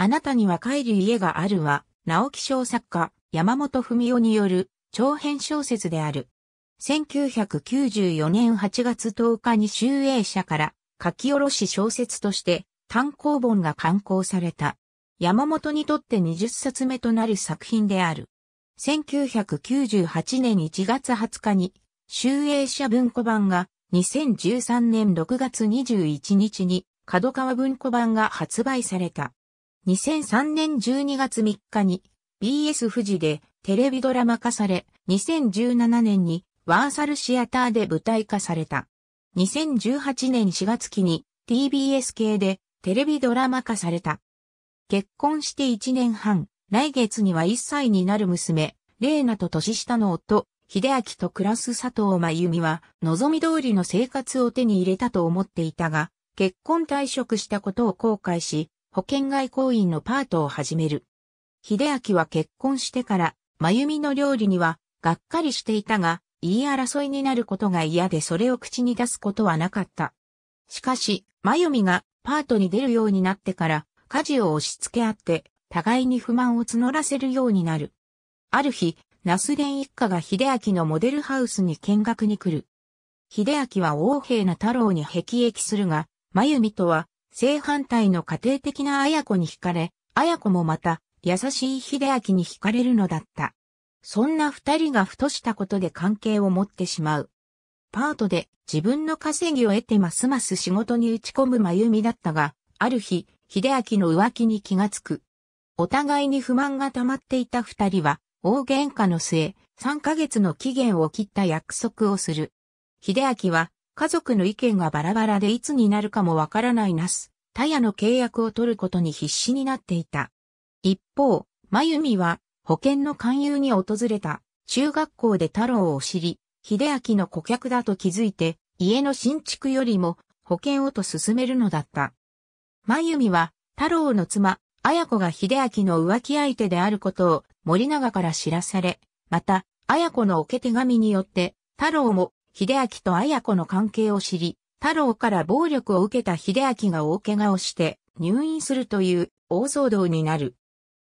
あなたには帰る家があるは、直木賞作家、山本文夫による長編小説である。1994年8月10日に集英社から書き下ろし小説として単行本が刊行された。山本にとって20冊目となる作品である。1998年1月20日に、集英社文庫版が2013年6月21日に、角川文庫版が発売された。2003年12月3日に BS 富士でテレビドラマ化され、2017年にワーサルシアターで舞台化された。2018年4月期に TBS 系でテレビドラマ化された。結婚して1年半、来月には1歳になる娘、玲奈と年下の夫、秀明と暮らす佐藤真由美は、望み通りの生活を手に入れたと思っていたが、結婚退職したことを後悔し、保険外交員のパートを始める。秀明は結婚してから、真由美の料理には、がっかりしていたが、言い争いになることが嫌でそれを口に出すことはなかった。しかし、真由美がパートに出るようになってから、家事を押し付け合って、互いに不満を募らせるようになる。ある日、ナスレン一家が秀明のモデルハウスに見学に来る。秀明は横平な太郎に辟易するが、真由美とは正反対の家庭的な綾子に惹かれ、綾子もまた、優しい秀明に惹かれるのだった。そんな二人がふとしたことで関係を持ってしまう。パートで自分の稼ぎを得てますます仕事に打ち込む真由美だったが、ある日、秀明の浮気に気がつく。お互いに不満が溜まっていた二人は、大喧嘩の末、三ヶ月の期限を切った約束をする。秀明は、家族の意見がバラバラでいつになるかもわからないナス、タヤの契約を取ることに必死になっていた。一方、真由美は保険の勧誘に訪れた中学校で太郎を知り、秀明の顧客だと気づいて、家の新築よりも保険をと進めるのだった。真由美は太郎の妻、綾子が秀明の浮気相手であることを森永から知らされ、また、綾子のおけ手紙によって、太郎も秀明と綾子の関係を知り、太郎から暴力を受けた秀明が大怪我をして入院するという大騒動になる。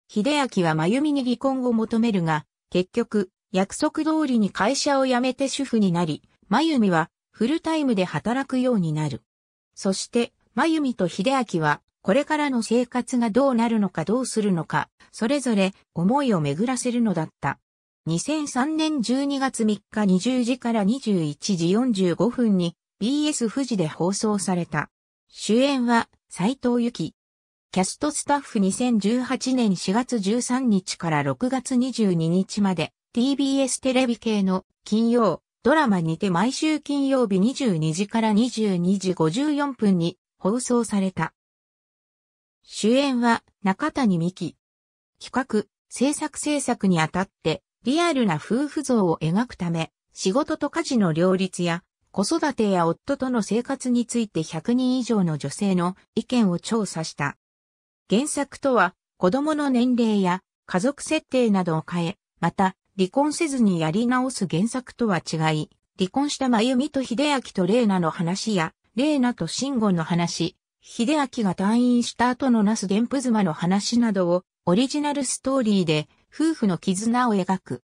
秀明は真由美に離婚を求めるが、結局、約束通りに会社を辞めて主婦になり、真由美はフルタイムで働くようになる。そして、真由美と秀明は、これからの生活がどうなるのかどうするのか、それぞれ思いを巡らせるのだった。2003年12月3日20時から21時45分に BS 富士で放送された。主演は斉藤由紀。キャストスタッフ2018年4月13日から6月22日まで TBS テレビ系の金曜ドラマにて毎週金曜日22時から22時54分に放送された。主演は中谷美紀。企画、制作制作にあたってリアルな夫婦像を描くため、仕事と家事の両立や、子育てや夫との生活について100人以上の女性の意見を調査した。原作とは、子供の年齢や家族設定などを変え、また、離婚せずにやり直す原作とは違い、離婚した真由美と秀明と玲奈の話や、玲奈と慎吾の話、秀明が退院した後のなすデンプマの話などをオリジナルストーリーで夫婦の絆を描く。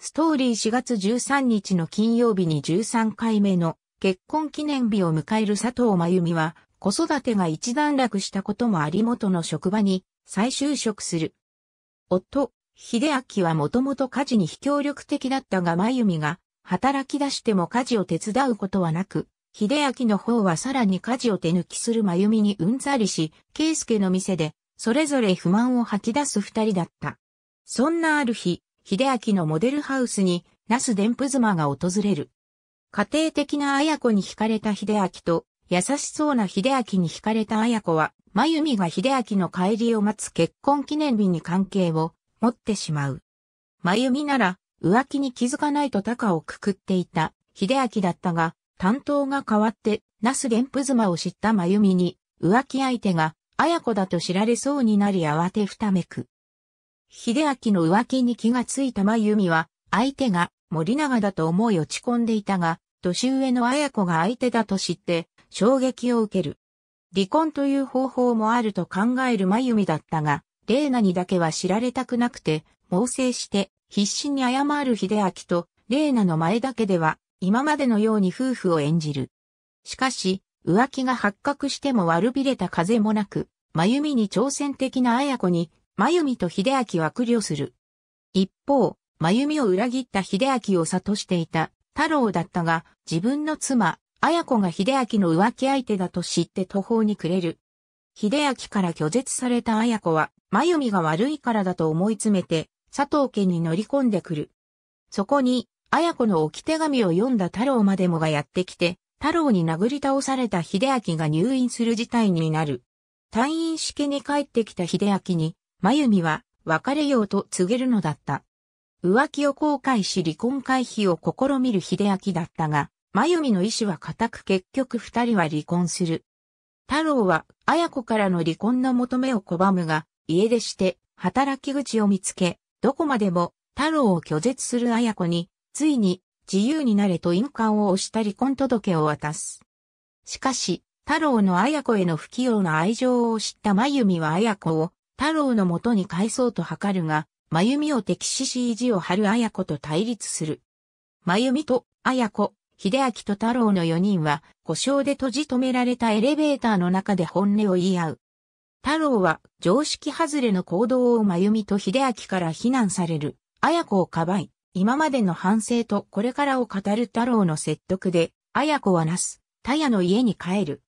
ストーリー4月13日の金曜日に13回目の結婚記念日を迎える佐藤真由美は、子育てが一段落したこともあり元の職場に再就職する。夫、秀明はもともと家事に非協力的だったが真由美が、働き出しても家事を手伝うことはなく、秀明の方はさらに家事を手抜きする真由美にうんざりし、圭介の店で、それぞれ不満を吐き出す二人だった。そんなある日、秀明のモデルハウスに、那須プズ妻が訪れる。家庭的な綾子に惹かれた秀明と、優しそうな秀明に惹かれた綾子は、真由美が秀明の帰りを待つ結婚記念日に関係を持ってしまう。真由美なら、浮気に気づかないと高をくくっていた、秀明だったが、担当が変わって、那須プズ妻を知った真由美に、浮気相手が、綾子だと知られそうになり慌てふためく。秀明の浮気に気がついた真由美は、相手が森永だと思い落ち込んでいたが、年上の綾子が相手だと知って、衝撃を受ける。離婚という方法もあると考える真由美だったが、玲奈にだけは知られたくなくて、猛省して、必死に謝る秀明と、玲奈の前だけでは、今までのように夫婦を演じる。しかし、浮気が発覚しても悪びれた風もなく、真由美に挑戦的な綾子に真由美と秀明は苦慮する。一方、真由美を裏切った秀明を諭していた太郎だったが、自分の妻、綾子が秀明の浮気相手だと知って途方に暮れる。秀明から拒絶された綾子は、真由美が悪いからだと思い詰めて、佐藤家に乗り込んでくる。そこに、綾子の置き手紙を読んだ太郎までもがやってきて、太郎に殴り倒された秀明が入院する事態になる。退院式に帰ってきた秀明に、真由美は別れようと告げるのだった。浮気を後悔し離婚回避を試みる秀明だったが、真由美の意志は固く結局二人は離婚する。太郎は、綾子からの離婚の求めを拒むが、家出して、働き口を見つけ、どこまでも、太郎を拒絶する綾子に、ついに、自由になれと印鑑を押した離婚届を渡す。しかし、太郎の綾子への不器用な愛情を知った真由美は綾子を太郎のもとに返そうと図るが、真由美を敵視し意地を張る綾子と対立する。真由美と綾子、秀明と太郎の4人は、故障で閉じ止められたエレベーターの中で本音を言い合う。太郎は常識外れの行動を真由美と秀明から非難される。綾子をかばい、今までの反省とこれからを語る太郎の説得で、綾子はナス、田ヤの家に帰る。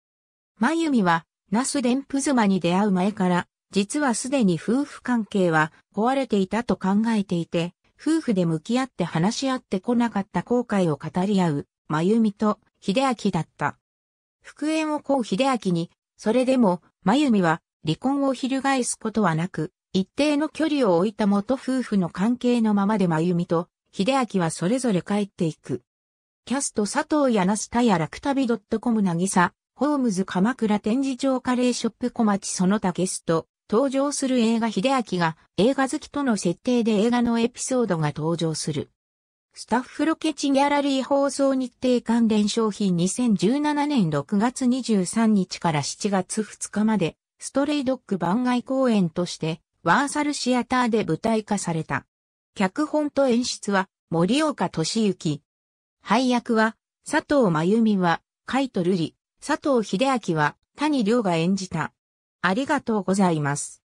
真由美は、那須プズマに出会う前から、実はすでに夫婦関係は壊れていたと考えていて、夫婦で向き合って話し合ってこなかった後悔を語り合う、真由美と秀明だった。復縁をこう秀明に、それでも、真由美は離婚を翻すことはなく、一定の距離を置いた元夫婦の関係のままで真由美と秀明はそれぞれ帰っていく。キャスト佐藤や那須田や楽旅 .com なぎさ、ホームズ鎌倉展示場カレーショップ小町その他ゲスト、登場する映画秀明が映画好きとの設定で映画のエピソードが登場する。スタッフロケ地ギャラリー放送日程関連商品2017年6月23日から7月2日までストレイドッグ番外公演としてワーサルシアターで舞台化された。脚本と演出は森岡俊之。配役は佐藤真由美は、カイト瑠璃、佐藤秀明は、谷亮が演じた。ありがとうございます。